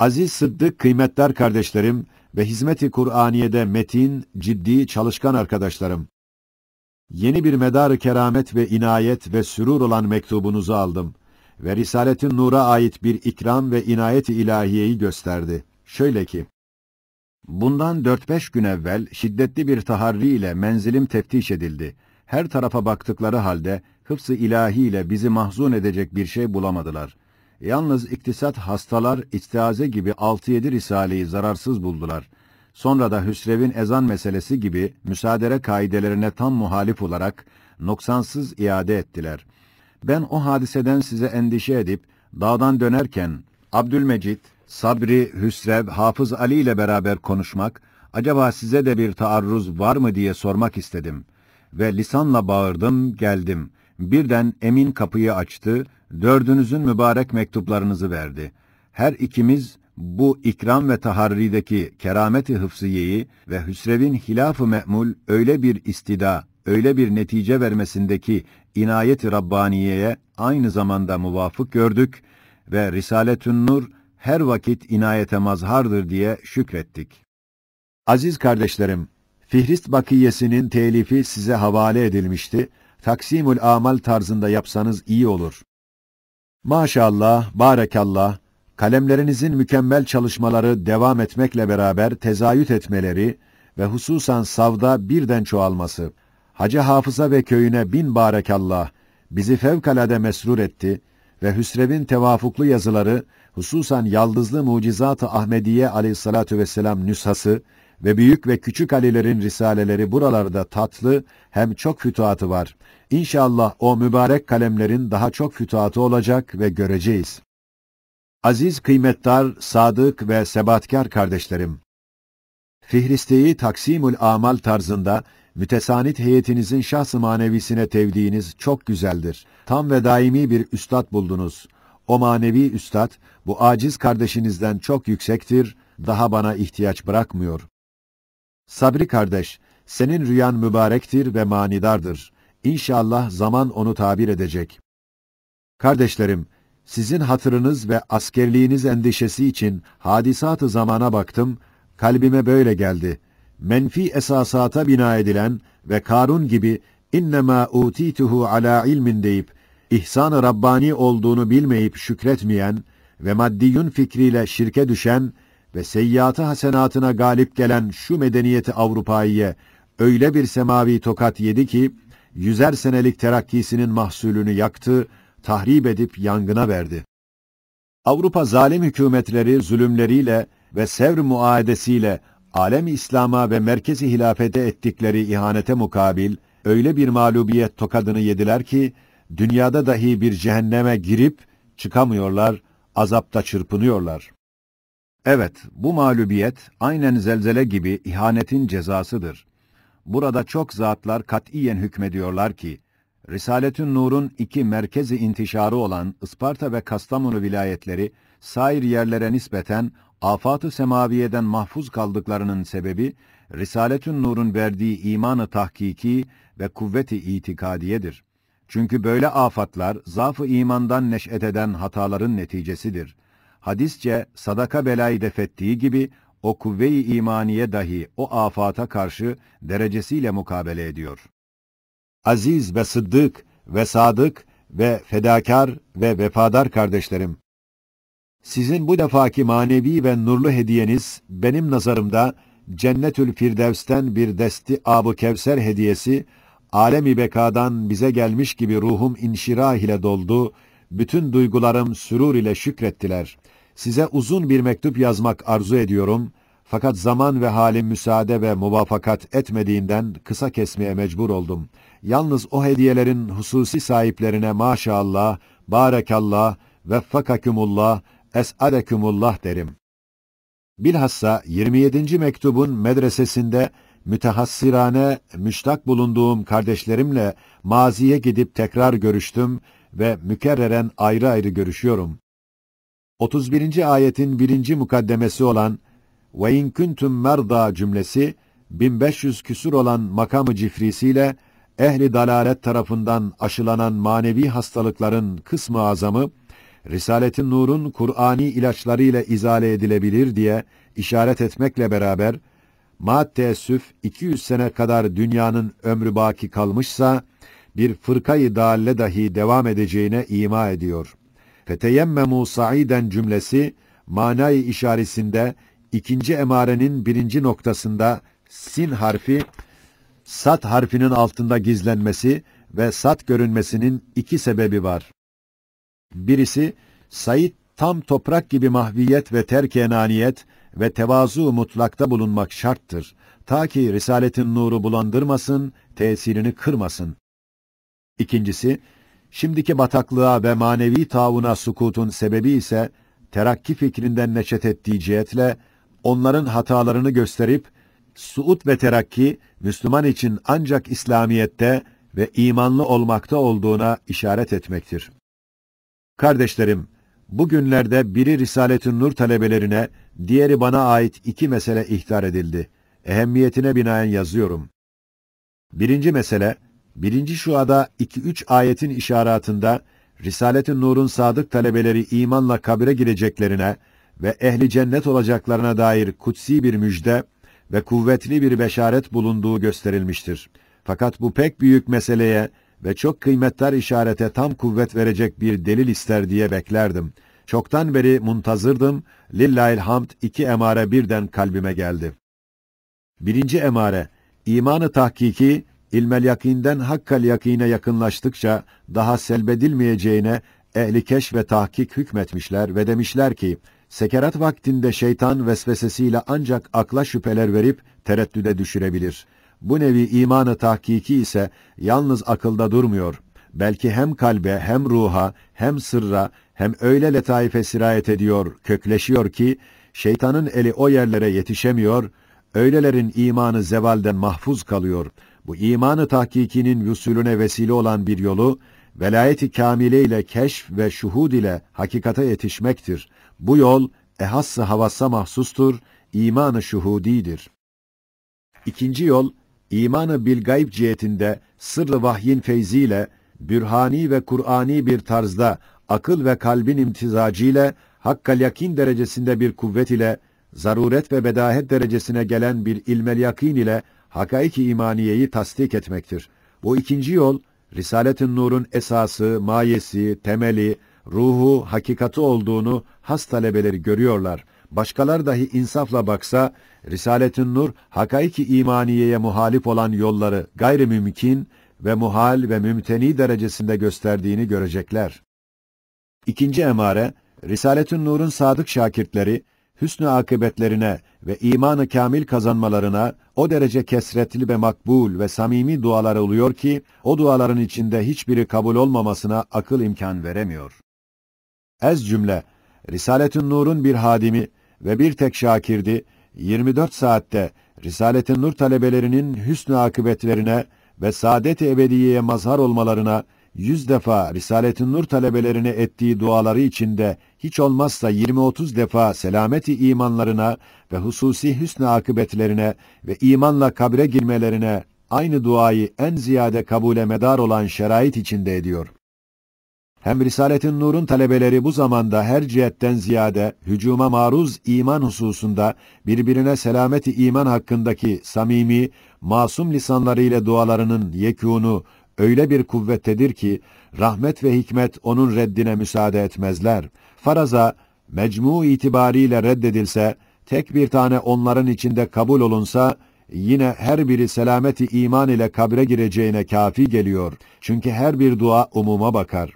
Aziz Sıddık kıymetler kardeşlerim ve hizmeti Kur'aniye'de metin, ciddi, çalışkan arkadaşlarım. Yeni bir medarı keramet ve inayet ve sürur olan mektubunuzu aldım ve Risaletin Nur'a ait bir ikram ve inayet-i ilahiyeyi gösterdi. Şöyle ki, Bundan 4-5 gün evvel şiddetli bir taharri ile menzilim teftiş edildi. Her tarafa baktıkları halde hıfz-ı ilahi ile bizi mahzun edecek bir şey bulamadılar. Yalnız iktisat hastalar içtihaze gibi 6-7 risaleyi zararsız buldular. Sonra da Hüsrev'in ezan meselesi gibi müsaadere kaidelerine tam muhalif olarak noksansız iade ettiler. Ben o hadiseden size endişe edip dağdan dönerken Abdülmecit, Sabri, Hüsrev, Hafız Ali ile beraber konuşmak, acaba size de bir taarruz var mı diye sormak istedim. Ve lisanla bağırdım, geldim. Birden Emin kapıyı açtı, dördünüzün mübarek mektuplarınızı verdi. Her ikimiz bu ikram ve taharrideki kerameti hıfziyeyi ve Hüsrev'in hilaf-ı me'mul öyle bir istida, öyle bir netice vermesindeki inayet-i Rabbaniye'ye aynı zamanda muvafık gördük ve Risaletün Nur her vakit inayete mazhardır diye şükrettik. Aziz kardeşlerim, Fihrist Bakiyesi'nin telifi size havale edilmişti. Taksimül amal tarzında yapsanız iyi olur. Maşallah, barakallah, kalemlerinizin mükemmel çalışmaları devam etmekle beraber tezayüt etmeleri ve hususan savda birden çoğalması. Hacı Hafıza ve köyüne bin barakallah, bizi fevkalade mesrur etti ve Hüsrev'in tevafuklu yazıları, hususan yaldızlı mucizat-ı Ahmediye aleyhissalatu vesselam nüshası, ve büyük ve küçük Alilerin risaleleri buralarda tatlı hem çok fütuhatı var. İnşallah o mübarek kalemlerin daha çok fütuhatı olacak ve göreceğiz. Aziz kıymetdar, sadık ve sebatkar kardeşlerim. Fihristeyi Taksimül Amal tarzında mütesanit heyetinizin şahs-ı manevisine tevdiğiniz çok güzeldir. Tam ve daimi bir üstad buldunuz. O manevi üstad bu aciz kardeşinizden çok yüksektir, daha bana ihtiyaç bırakmıyor. Sabri kardeş, senin rüyan mübarektir ve manidardır. İnşallah zaman onu tabir edecek. Kardeşlerim, sizin hatırınız ve askerliğiniz endişesi için hadisat-ı zamana baktım, kalbime böyle geldi. Menfi esasata bina edilen ve Karun gibi innema utituhu ala ilmin deyip ihsan-ı rabbani olduğunu bilmeyip şükretmeyen ve maddiyun fikriyle şirke düşen ve seyyiatı hasenatına galip gelen şu medeniyeti Avrupa'yı öyle bir semavi tokat yedi ki, yüzer senelik terakkisinin mahsulünü yaktı, tahrip edip yangına verdi. Avrupa zalim hükümetleri zulümleriyle ve sevr muadesiyle alem İslam'a ve merkezi hilafete ettikleri ihanete mukabil öyle bir mağlubiyet tokadını yediler ki dünyada dahi bir cehenneme girip çıkamıyorlar, azapta çırpınıyorlar. Evet, bu mağlubiyet aynen zelzele gibi ihanetin cezasıdır. Burada çok zatlar katiyen hükmediyorlar ki, Risaletün Nur'un iki merkezi intişarı olan Isparta ve Kastamonu vilayetleri, sair yerlere nispeten afat-ı semaviyeden mahfuz kaldıklarının sebebi, Risaletün Nur'un verdiği imanı tahkiki ve kuvveti itikadiyedir. Çünkü böyle afatlar, zaf-ı imandan neş'et eden hataların neticesidir. Hadisçe sadaka belayı defettiği gibi o kuvve-i imaniye dahi o afata karşı derecesiyle mukabele ediyor. Aziz ve sıddık ve sadık ve fedakar ve vefadar kardeşlerim. Sizin bu defaki manevi ve nurlu hediyeniz benim nazarımda Cennetül Firdevs'ten bir desti Abu Kevser hediyesi alemi bekadan bize gelmiş gibi ruhum inşirah ile doldu bütün duygularım sürur ile şükrettiler. Size uzun bir mektup yazmak arzu ediyorum. Fakat zaman ve halim müsaade ve muvafakat etmediğinden kısa kesmeye mecbur oldum. Yalnız o hediyelerin hususi sahiplerine maşallah, barekallah, veffakakumullah, esadekumullah derim. Bilhassa 27. mektubun medresesinde mütehassirane, müştak bulunduğum kardeşlerimle maziye gidip tekrar görüştüm ve mükerreren ayrı ayrı görüşüyorum. 31. ayetin birinci mukaddemesi olan ve in kuntum merda cümlesi 1500 küsur olan makamı cifrisiyle ehli dalalet tarafından aşılanan manevi hastalıkların kısmı azamı Risaletin Nur'un Kur'ani ilaçlarıyla izale edilebilir diye işaret etmekle beraber ma 200 sene kadar dünyanın ömrü baki kalmışsa bir fırkayı dalle dahi devam edeceğine ima ediyor. Feteyemmemu saiden cümlesi manayı işaretinde ikinci emarenin birinci noktasında sin harfi sat harfinin altında gizlenmesi ve sat görünmesinin iki sebebi var. Birisi Said tam toprak gibi mahviyet ve terk ve tevazu mutlakta bulunmak şarttır. Ta ki risaletin nuru bulandırmasın, tesirini kırmasın. İkincisi, şimdiki bataklığa ve manevi tavuna sukutun sebebi ise, terakki fikrinden neşet ettiği cihetle, onların hatalarını gösterip, suut ve terakki, Müslüman için ancak İslamiyet'te ve imanlı olmakta olduğuna işaret etmektir. Kardeşlerim, bugünlerde biri Risaletün Nur talebelerine, diğeri bana ait iki mesele ihtar edildi. Ehemmiyetine binaen yazıyorum. Birinci mesele, Birinci şuada 2-3 ayetin işaretinde Risaletin i Nur'un sadık talebeleri imanla kabire gireceklerine ve ehli cennet olacaklarına dair kutsi bir müjde ve kuvvetli bir beşaret bulunduğu gösterilmiştir. Fakat bu pek büyük meseleye ve çok kıymetli işarete tam kuvvet verecek bir delil ister diye beklerdim. Çoktan beri muntazırdım. Lillahil hamd iki emare birden kalbime geldi. Birinci emare, imanı tahkiki ilmel yakinden hakkal yakine yakınlaştıkça daha selbedilmeyeceğine ehli keş ve tahkik hükmetmişler ve demişler ki sekerat vaktinde şeytan vesvesesiyle ancak akla şüpheler verip tereddüde düşürebilir. Bu nevi imanı tahkiki ise yalnız akılda durmuyor. Belki hem kalbe hem ruha hem sırra hem öyle letaife sirayet ediyor, kökleşiyor ki şeytanın eli o yerlere yetişemiyor, öylelerin imanı zevalden mahfuz kalıyor.'' bu imanı tahkikinin vüsulüne vesile olan bir yolu velayeti kamile ile keşf ve şuhud ile hakikate yetişmektir. Bu yol ehassı havassa mahsustur, imanı şuhudidir. İkinci yol imanı bil gayb cihetinde sırrı vahyin feyziyle bürhani ve Kur'ani bir tarzda akıl ve kalbin imtizacı ile hakkal yakin derecesinde bir kuvvet ile zaruret ve bedahet derecesine gelen bir ilmel yakîn ile hakaiki imaniyeyi tasdik etmektir. Bu ikinci yol, Risaletin Nur'un esası, mayesi, temeli, ruhu, hakikati olduğunu has talebeleri görüyorlar. Başkalar dahi insafla baksa, Risaletin Nur, hakaiki imaniyeye muhalif olan yolları gayri mümkün ve muhal ve mümteni derecesinde gösterdiğini görecekler. İkinci emare, Risaletin Nur'un sadık şakirtleri, hüsnü akıbetlerine ve imanı kamil kazanmalarına o derece kesretli ve makbul ve samimi dualar oluyor ki o duaların içinde hiçbiri kabul olmamasına akıl imkan veremiyor. Ez cümle Risaletin Nur'un bir hadimi ve bir tek şakirdi 24 saatte Risaletin Nur talebelerinin hüsnü akıbetlerine ve saadet-i ebediyeye mazhar olmalarına yüz defa Risaletin Nur talebelerine ettiği duaları içinde hiç olmazsa 20-30 defa selameti imanlarına ve hususi hüsnü akıbetlerine ve imanla kabre girmelerine aynı duayı en ziyade kabule medar olan şerait içinde ediyor. Hem Risaletin Nur'un talebeleri bu zamanda her cihetten ziyade hücuma maruz iman hususunda birbirine selameti iman hakkındaki samimi, masum lisanlarıyla dualarının yekûnu öyle bir kuvvettedir ki rahmet ve hikmet onun reddine müsaade etmezler. Faraza mecmu itibariyle reddedilse, tek bir tane onların içinde kabul olunsa yine her biri selameti iman ile kabre gireceğine kafi geliyor. Çünkü her bir dua umuma bakar.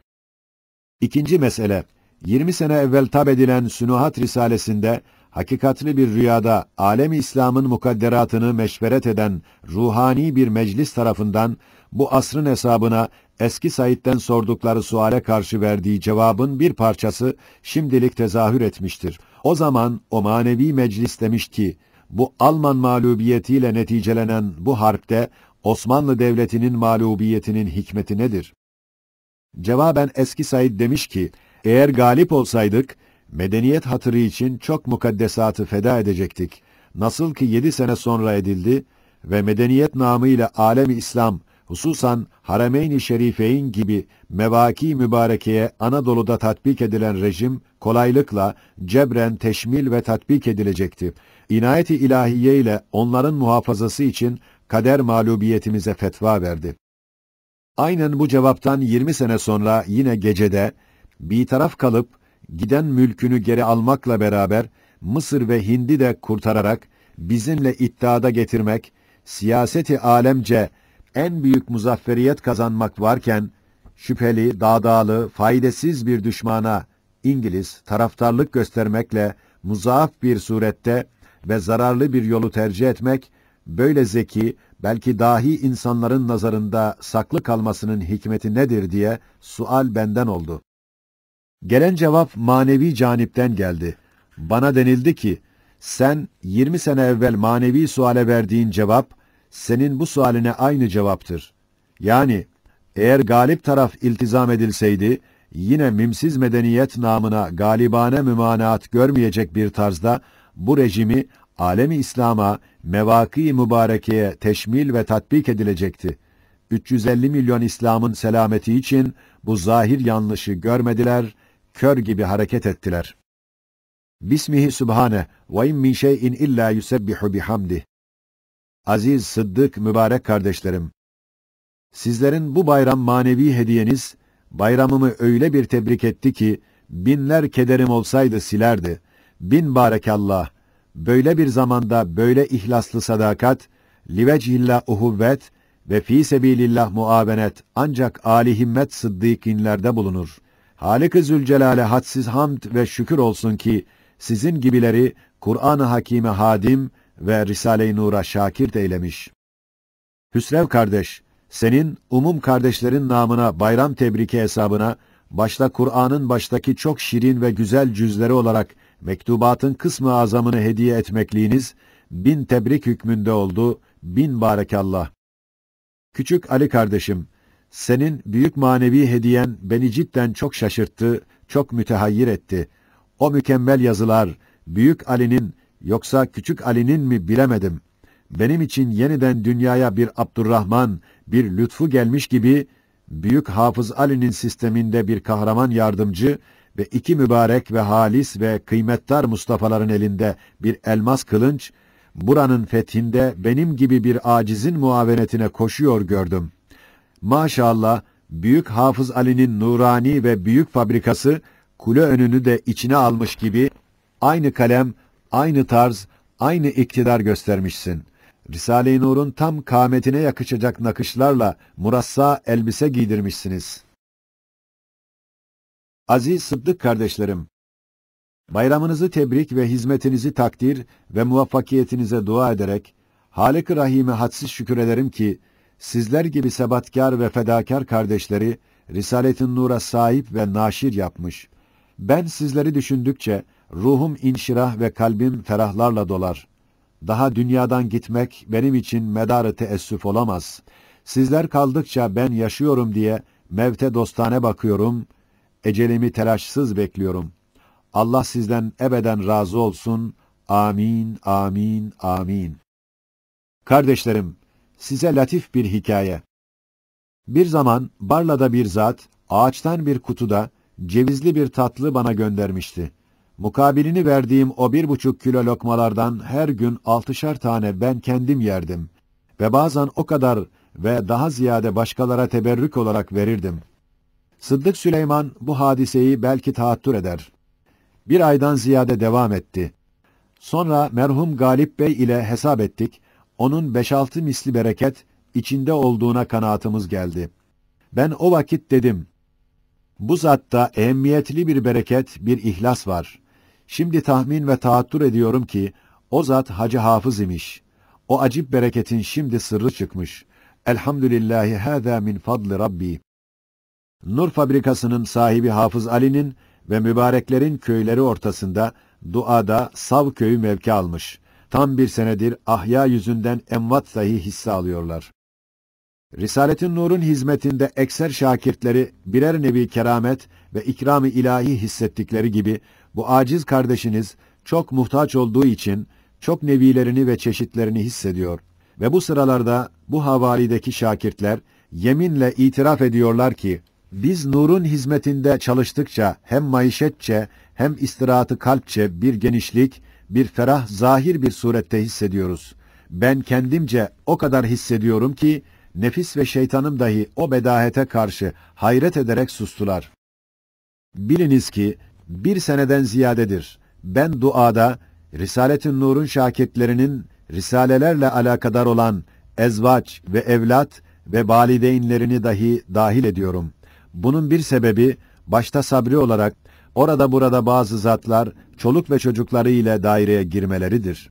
İkinci mesele 20 sene evvel tab edilen Sünuhat Risalesinde hakikatli bir rüyada alem İslam'ın mukadderatını meşveret eden ruhani bir meclis tarafından bu asrın hesabına eski Said'den sordukları suale karşı verdiği cevabın bir parçası şimdilik tezahür etmiştir. O zaman o manevi meclis demiş ki, bu Alman mağlubiyetiyle neticelenen bu harpte Osmanlı Devleti'nin mağlubiyetinin hikmeti nedir? Cevaben eski Said demiş ki, eğer galip olsaydık, medeniyet hatırı için çok mukaddesatı feda edecektik. Nasıl ki yedi sene sonra edildi ve medeniyet namı ile alemi İslam, hususan Harameyn-i Şerifeyn gibi mevaki mübarekeye Anadolu'da tatbik edilen rejim kolaylıkla cebren teşmil ve tatbik edilecekti. İnayeti ilahiye ile onların muhafazası için kader mağlubiyetimize fetva verdi. Aynen bu cevaptan 20 sene sonra yine gecede bir taraf kalıp giden mülkünü geri almakla beraber Mısır ve Hind'i de kurtararak bizimle iddiada getirmek, siyaseti alemce en büyük muzafferiyet kazanmak varken, şüpheli, dağdağlı, faydasız bir düşmana İngiliz taraftarlık göstermekle muzaaf bir surette ve zararlı bir yolu tercih etmek, böyle zeki, belki dahi insanların nazarında saklı kalmasının hikmeti nedir diye sual benden oldu. Gelen cevap manevi canipten geldi. Bana denildi ki, sen 20 sene evvel manevi suale verdiğin cevap, senin bu sualine aynı cevaptır. Yani eğer galip taraf iltizam edilseydi yine mimsiz medeniyet namına galibane mümanaat görmeyecek bir tarzda bu rejimi alemi İslam'a mevaki mübarekeye teşmil ve tatbik edilecekti. 350 milyon İslam'ın selameti için bu zahir yanlışı görmediler, kör gibi hareket ettiler. Bismihi Sübhane ve in min şeyin illa yusebbihu bihamdih aziz, sıddık, mübarek kardeşlerim. Sizlerin bu bayram manevi hediyeniz, bayramımı öyle bir tebrik etti ki, binler kederim olsaydı silerdi. Bin barekallah. Böyle bir zamanda böyle ihlaslı sadakat, livecillah uhuvvet ve fi sebilillah muavenet ancak âli himmet sıddıkinlerde bulunur. Halik-i Zülcelal'e hadsiz hamd ve şükür olsun ki, sizin gibileri Kur'an-ı Hakîm'e hadim, ve Risale-i Nur'a Şakir eylemiş. Hüsrev kardeş, senin umum kardeşlerin namına bayram tebriki hesabına başta Kur'an'ın baştaki çok şirin ve güzel cüzleri olarak mektubatın kısmı azamını hediye etmekliğiniz bin tebrik hükmünde oldu. Bin barekallah. Küçük Ali kardeşim, senin büyük manevi hediyen beni cidden çok şaşırttı, çok mütehayyir etti. O mükemmel yazılar, Büyük Ali'nin Yoksa küçük Ali'nin mi bilemedim. Benim için yeniden dünyaya bir Abdurrahman, bir lütfu gelmiş gibi, Büyük Hafız Ali'nin sisteminde bir kahraman yardımcı ve iki mübarek ve halis ve kıymettar Mustafa'ların elinde bir elmas kılınç, buranın fethinde benim gibi bir acizin muavenetine koşuyor gördüm. Maşallah, Büyük Hafız Ali'nin nurani ve büyük fabrikası, kule önünü de içine almış gibi, aynı kalem, aynı tarz, aynı iktidar göstermişsin. Risale-i Nur'un tam kâmetine yakışacak nakışlarla murassa elbise giydirmişsiniz. Aziz Sıddık kardeşlerim, bayramınızı tebrik ve hizmetinizi takdir ve muvaffakiyetinize dua ederek, Halik-i Rahim'e hadsiz şükür ederim ki, sizler gibi sebatkar ve fedakar kardeşleri, Risaletin Nur'a sahip ve naşir yapmış. Ben sizleri düşündükçe, ruhum inşirah ve kalbim ferahlarla dolar. Daha dünyadan gitmek benim için medarı teessüf olamaz. Sizler kaldıkça ben yaşıyorum diye mevte dostane bakıyorum, ecelimi telaşsız bekliyorum. Allah sizden ebeden razı olsun. Amin, amin, amin. Kardeşlerim, size latif bir hikaye. Bir zaman Barla'da bir zat ağaçtan bir kutuda cevizli bir tatlı bana göndermişti. Mukabilini verdiğim o bir buçuk kilo lokmalardan her gün altışar tane ben kendim yerdim ve bazen o kadar ve daha ziyade başkalara teberrük olarak verirdim. Sıddık Süleyman bu hadiseyi belki tahattür eder. Bir aydan ziyade devam etti. Sonra merhum Galip Bey ile hesap ettik. Onun beş altı misli bereket içinde olduğuna kanaatımız geldi. Ben o vakit dedim. Bu zatta ehemmiyetli bir bereket, bir ihlas var. Şimdi tahmin ve taattur ediyorum ki o zat Hacı Hafız imiş. O acip bereketin şimdi sırrı çıkmış. Elhamdülillahi hâzâ min fadli Rabbi. Nur fabrikasının sahibi Hafız Ali'nin ve mübareklerin köyleri ortasında duada Sav köyü mevki almış. Tam bir senedir ahya yüzünden emvat dahi hisse alıyorlar. Risaletin Nur'un hizmetinde ekser şakirtleri birer nevi keramet ve ikram-ı ilahi hissettikleri gibi bu aciz kardeşiniz çok muhtaç olduğu için çok nevilerini ve çeşitlerini hissediyor. Ve bu sıralarda bu havarideki şakirtler yeminle itiraf ediyorlar ki biz nurun hizmetinde çalıştıkça hem maişetçe hem istirahatı kalpçe bir genişlik, bir ferah zahir bir surette hissediyoruz. Ben kendimce o kadar hissediyorum ki nefis ve şeytanım dahi o bedahete karşı hayret ederek sustular. Biliniz ki bir seneden ziyadedir. Ben duada Risaletin Nur'un şaketlerinin risalelerle alakadar olan ezvaç ve evlat ve balideynlerini dahi dahil ediyorum. Bunun bir sebebi başta sabri olarak orada burada bazı zatlar çoluk ve çocukları ile daireye girmeleridir.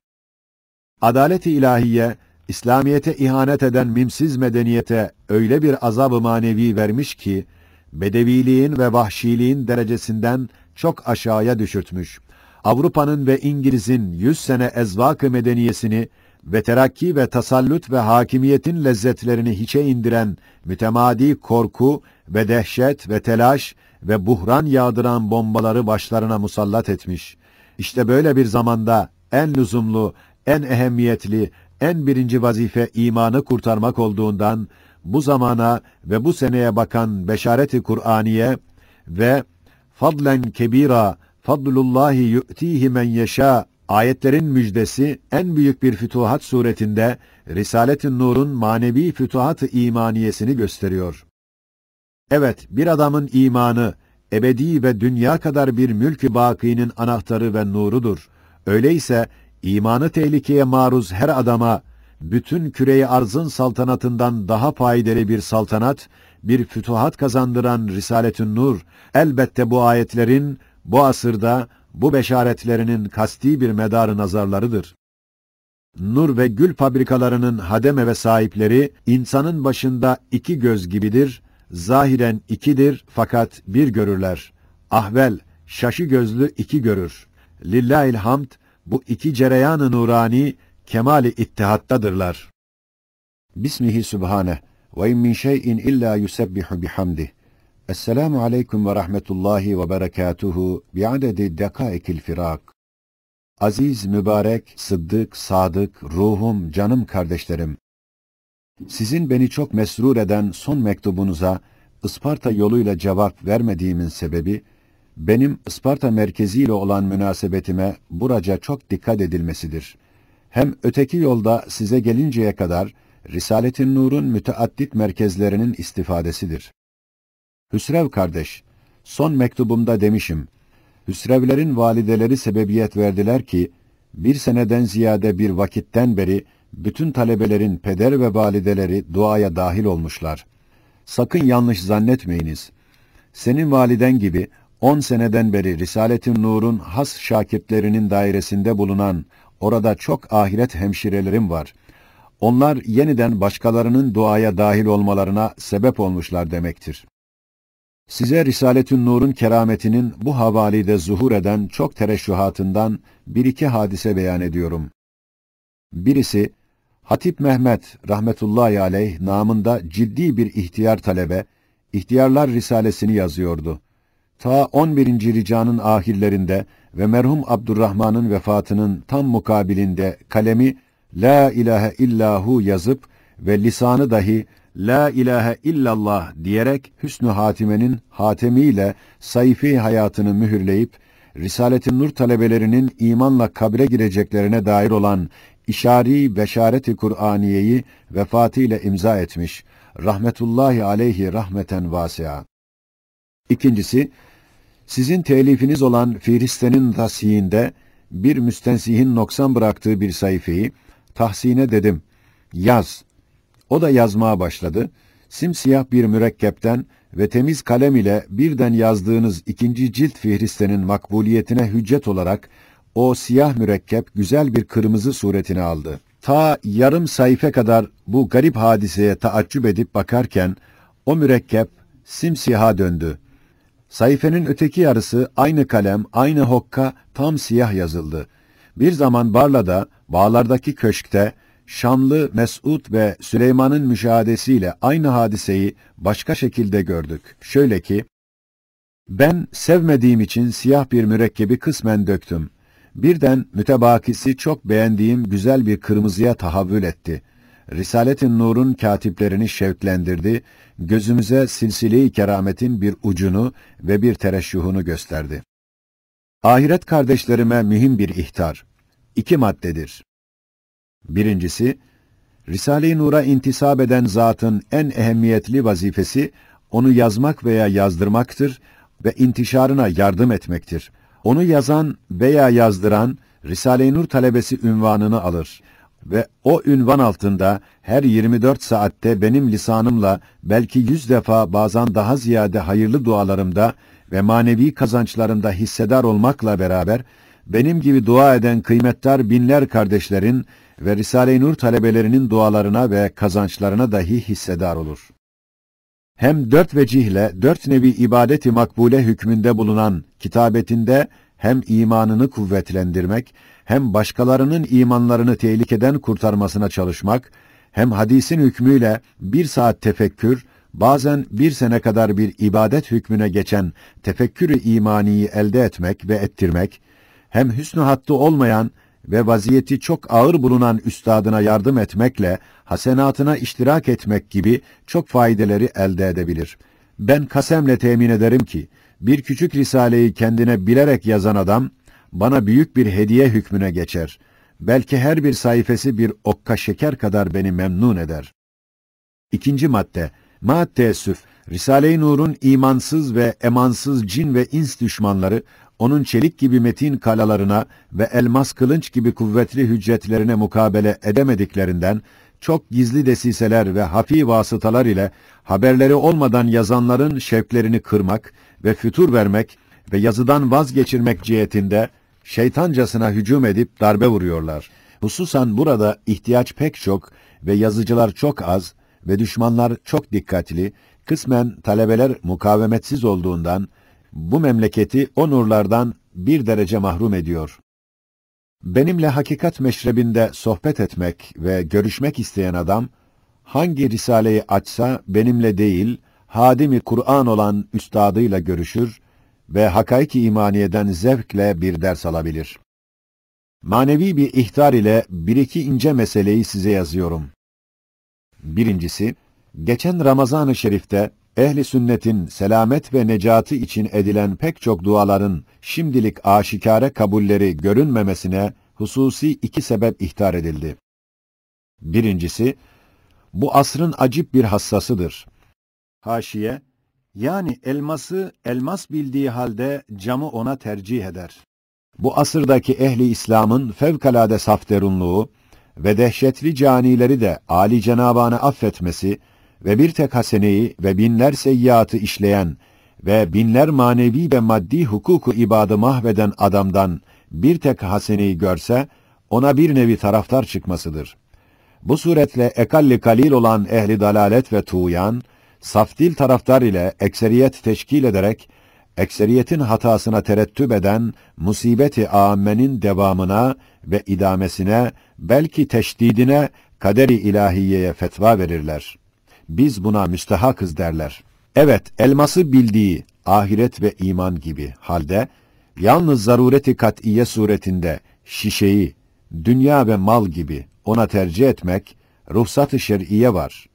Adaleti ilahiye İslamiyete ihanet eden mimsiz medeniyete öyle bir azab-ı manevi vermiş ki bedeviliğin ve vahşiliğin derecesinden çok aşağıya düşürtmüş. Avrupa'nın ve İngiliz'in yüz sene ezvak-ı medeniyesini ve terakki ve tasallut ve hakimiyetin lezzetlerini hiçe indiren mütemadi korku ve dehşet ve telaş ve buhran yağdıran bombaları başlarına musallat etmiş. İşte böyle bir zamanda en lüzumlu, en ehemmiyetli, en birinci vazife imanı kurtarmak olduğundan bu zamana ve bu seneye bakan beşareti Kur'aniye ve fadlen kebira fadlullahi yu'tihi men yeşâ ayetlerin müjdesi en büyük bir fütuhat suretinde Risalet-i Nur'un manevi fütuhat-ı imaniyesini gösteriyor. Evet, bir adamın imanı ebedi ve dünya kadar bir mülkü bakînin anahtarı ve nurudur. Öyleyse imanı tehlikeye maruz her adama bütün küreyi arzın saltanatından daha faydalı bir saltanat bir fütuhat kazandıran Risaletün Nur elbette bu ayetlerin bu asırda bu beşaretlerinin kasti bir medarı nazarlarıdır. Nur ve gül fabrikalarının hademe ve sahipleri insanın başında iki göz gibidir. Zahiren ikidir fakat bir görürler. Ahvel şaşı gözlü iki görür. Lillahil hamd bu iki cereyanı nurani kemali ittihattadırlar. Bismihi Sübhane ve in min şeyin illa yusebbihu bihamdih. Esselamu aleyküm ve rahmetullahi ve berekatuhu bi'adedi dekaikil firak. Aziz, mübarek, sıddık, sadık, ruhum, canım kardeşlerim. Sizin beni çok mesrur eden son mektubunuza Isparta yoluyla cevap vermediğimin sebebi, benim Isparta merkeziyle olan münasebetime buraca çok dikkat edilmesidir. Hem öteki yolda size gelinceye kadar, Risaletin Nur'un müteaddit merkezlerinin istifadesidir. Hüsrev kardeş, son mektubumda demişim, Hüsrevlerin valideleri sebebiyet verdiler ki, bir seneden ziyade bir vakitten beri, bütün talebelerin peder ve valideleri duaya dahil olmuşlar. Sakın yanlış zannetmeyiniz. Senin validen gibi, on seneden beri Risaletin Nur'un has şakirtlerinin dairesinde bulunan, orada çok ahiret hemşirelerim var.'' Onlar yeniden başkalarının duaya dahil olmalarına sebep olmuşlar demektir. Size Risaletün Nur'un kerametinin bu havalide zuhur eden çok tereşühatından bir iki hadise beyan ediyorum. Birisi, Hatip Mehmet rahmetullahi aleyh namında ciddi bir ihtiyar talebe, ihtiyarlar Risalesini yazıyordu. Ta 11. ricanın ahillerinde ve merhum Abdurrahman'ın vefatının tam mukabilinde kalemi La ilahe illahu yazıp ve lisanı dahi La ilahe illallah diyerek Hüsnü Hatime'nin hatemiyle sayfi hayatını mühürleyip Risaletin Nur talebelerinin imanla kabre gireceklerine dair olan işari beşareti Kur'aniyeyi vefatıyla imza etmiş. Rahmetullahi aleyhi rahmeten vasia. İkincisi, sizin telifiniz olan Fihriste'nin tasiyinde bir müstensihin noksan bıraktığı bir sayfayı Tahsin'e dedim, yaz. O da yazmaya başladı. Simsiyah bir mürekkepten ve temiz kalem ile birden yazdığınız ikinci cilt fihristenin makbuliyetine hüccet olarak o siyah mürekkep güzel bir kırmızı suretini aldı. Ta yarım sayfa kadar bu garip hadiseye taaccüp edip bakarken o mürekkep simsiyaha döndü. Sayfenin öteki yarısı aynı kalem, aynı hokka tam siyah yazıldı. Bir zaman Barla'da, bağlardaki köşkte, Şamlı, Mes'ud ve Süleyman'ın müşahadesiyle aynı hadiseyi başka şekilde gördük. Şöyle ki, ben sevmediğim için siyah bir mürekkebi kısmen döktüm. Birden mütebakisi çok beğendiğim güzel bir kırmızıya tahavül etti. Risaletin i Nur'un katiplerini şevklendirdi, gözümüze silsile-i kerametin bir ucunu ve bir tereşşuhunu gösterdi. Ahiret kardeşlerime mühim bir ihtar. İki maddedir. Birincisi, Risale-i Nur'a intisap eden zatın en ehemmiyetli vazifesi, onu yazmak veya yazdırmaktır ve intişarına yardım etmektir. Onu yazan veya yazdıran, Risale-i Nur talebesi ünvanını alır ve o ünvan altında her 24 saatte benim lisanımla belki yüz defa bazen daha ziyade hayırlı dualarımda ve manevi kazançlarında hissedar olmakla beraber benim gibi dua eden kıymetdar binler kardeşlerin ve Risale-i Nur talebelerinin dualarına ve kazançlarına dahi hissedar olur. Hem dört vecihle dört nevi ibadeti makbule hükmünde bulunan kitabetinde hem imanını kuvvetlendirmek, hem başkalarının imanlarını tehlikeden kurtarmasına çalışmak, hem hadisin hükmüyle bir saat tefekkür, bazen bir sene kadar bir ibadet hükmüne geçen tefekkürü imaniyi elde etmek ve ettirmek, hem hüsnü hattı olmayan ve vaziyeti çok ağır bulunan üstadına yardım etmekle hasenatına iştirak etmek gibi çok faydeleri elde edebilir. Ben kasemle temin ederim ki bir küçük risaleyi kendine bilerek yazan adam bana büyük bir hediye hükmüne geçer. Belki her bir sayfası bir okka şeker kadar beni memnun eder. İkinci madde Ma teessüf, Risale-i Nur'un imansız ve emansız cin ve ins düşmanları, onun çelik gibi metin kalalarına ve elmas kılınç gibi kuvvetli hüccetlerine mukabele edemediklerinden, çok gizli desiseler ve hafi vasıtalar ile haberleri olmadan yazanların şevklerini kırmak ve fütur vermek ve yazıdan vazgeçirmek cihetinde şeytancasına hücum edip darbe vuruyorlar. Hususan burada ihtiyaç pek çok ve yazıcılar çok az ve düşmanlar çok dikkatli, kısmen talebeler mukavemetsiz olduğundan bu memleketi o nurlardan bir derece mahrum ediyor. Benimle hakikat meşrebinde sohbet etmek ve görüşmek isteyen adam hangi risaleyi açsa benimle değil, hadimi Kur'an olan üstadıyla görüşür ve hakaiki imaniyeden zevkle bir ders alabilir. Manevi bir ihtar ile bir iki ince meseleyi size yazıyorum. Birincisi, geçen Ramazan-ı Şerif'te ehli sünnetin selamet ve necatı için edilen pek çok duaların şimdilik aşikare kabulleri görünmemesine hususi iki sebep ihtar edildi. Birincisi, bu asrın acip bir hassasıdır. Haşiye, yani elması elmas bildiği halde camı ona tercih eder. Bu asırdaki ehli İslam'ın fevkalade safterunluğu, ve dehşetli canileri de Ali Cenabana affetmesi ve bir tek haseneyi ve binler seyyiatı işleyen ve binler manevi ve maddi hukuku ibadı mahveden adamdan bir tek haseneyi görse ona bir nevi taraftar çıkmasıdır. Bu suretle ekalli kalil olan ehli dalalet ve tuyan safdil taraftar ile ekseriyet teşkil ederek ekseriyetin hatasına terettüp eden musibeti âme'nin devamına ve idamesine belki teşdidine kaderi ilahiyeye fetva verirler. Biz buna müstehakız derler. Evet, elması bildiği ahiret ve iman gibi halde yalnız zarureti kat'iye suretinde şişeyi dünya ve mal gibi ona tercih etmek ruhsat-ı şer'iye var.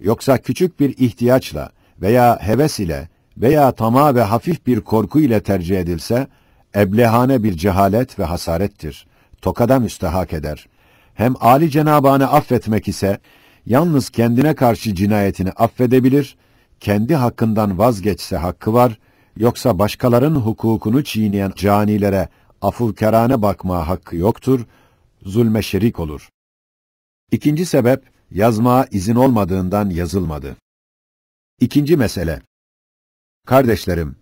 Yoksa küçük bir ihtiyaçla veya heves ile veya tama ve hafif bir korku ile tercih edilse, eblehane bir cehalet ve hasarettir. Tokada müstehak eder. Hem Ali Cenabını affetmek ise, yalnız kendine karşı cinayetini affedebilir, kendi hakkından vazgeçse hakkı var, yoksa başkaların hukukunu çiğneyen canilere afulkerane bakma hakkı yoktur, zulme şerik olur. İkinci sebep, yazmaya izin olmadığından yazılmadı. İkinci mesele, Kardeşlerim,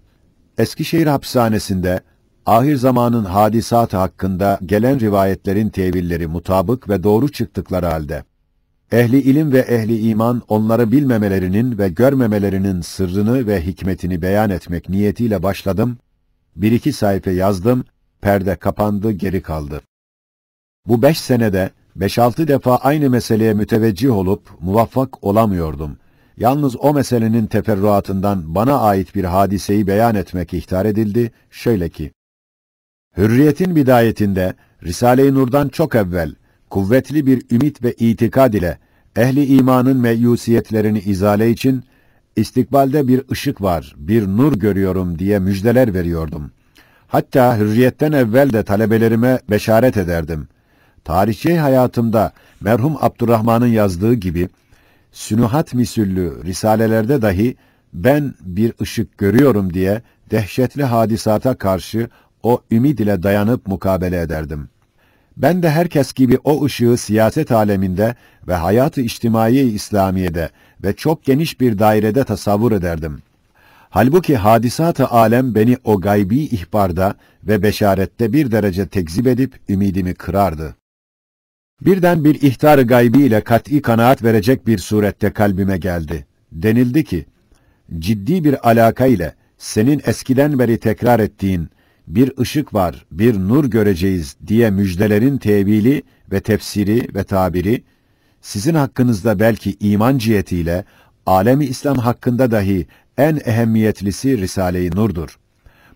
Eskişehir hapishanesinde ahir zamanın hadisatı hakkında gelen rivayetlerin tevilleri mutabık ve doğru çıktıkları halde ehli ilim ve ehli iman onları bilmemelerinin ve görmemelerinin sırrını ve hikmetini beyan etmek niyetiyle başladım. Bir iki sayfa yazdım, perde kapandı, geri kaldı. Bu beş senede beş altı defa aynı meseleye müteveccih olup muvaffak olamıyordum. Yalnız o meselenin teferruatından bana ait bir hadiseyi beyan etmek ihtar edildi, şöyle ki, Hürriyetin bidayetinde, Risale-i Nur'dan çok evvel, kuvvetli bir ümit ve itikad ile, ehli imanın meyusiyetlerini izale için, istikbalde bir ışık var, bir nur görüyorum diye müjdeler veriyordum. Hatta hürriyetten evvel de talebelerime beşaret ederdim. Tarihçi hayatımda merhum Abdurrahman'ın yazdığı gibi, sünuhat misüllü risalelerde dahi ben bir ışık görüyorum diye dehşetli hadisata karşı o ümid ile dayanıp mukabele ederdim. Ben de herkes gibi o ışığı siyaset aleminde ve hayatı içtimai İslamiye'de ve çok geniş bir dairede tasavvur ederdim. Halbuki hadisat-ı alem beni o gaybi ihbarda ve beşarette bir derece tekzip edip ümidimi kırardı. Birden bir ihtar-ı gaybi ile kat'î kanaat verecek bir surette kalbime geldi. Denildi ki, ciddi bir alaka ile senin eskiden beri tekrar ettiğin bir ışık var, bir nur göreceğiz diye müjdelerin tevili ve tefsiri ve tabiri sizin hakkınızda belki iman cihetiyle alemi İslam hakkında dahi en ehemmiyetlisi Risale-i Nur'dur.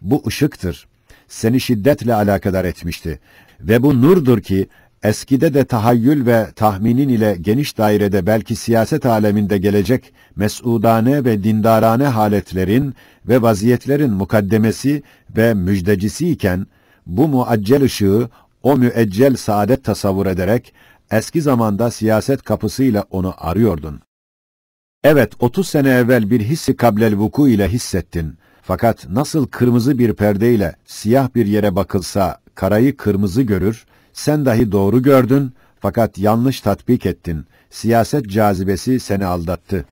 Bu ışıktır. Seni şiddetle alakadar etmişti ve bu nurdur ki eskide de tahayyül ve tahminin ile geniş dairede belki siyaset aleminde gelecek mes'udane ve dindarane haletlerin ve vaziyetlerin mukaddemesi ve müjdecisi iken, bu muaccel ışığı o müeccel saadet tasavvur ederek eski zamanda siyaset kapısıyla onu arıyordun. Evet, 30 sene evvel bir hissi kablel vuku ile hissettin. Fakat nasıl kırmızı bir perdeyle siyah bir yere bakılsa karayı kırmızı görür, sen dahi doğru gördün fakat yanlış tatbik ettin. Siyaset cazibesi seni aldattı.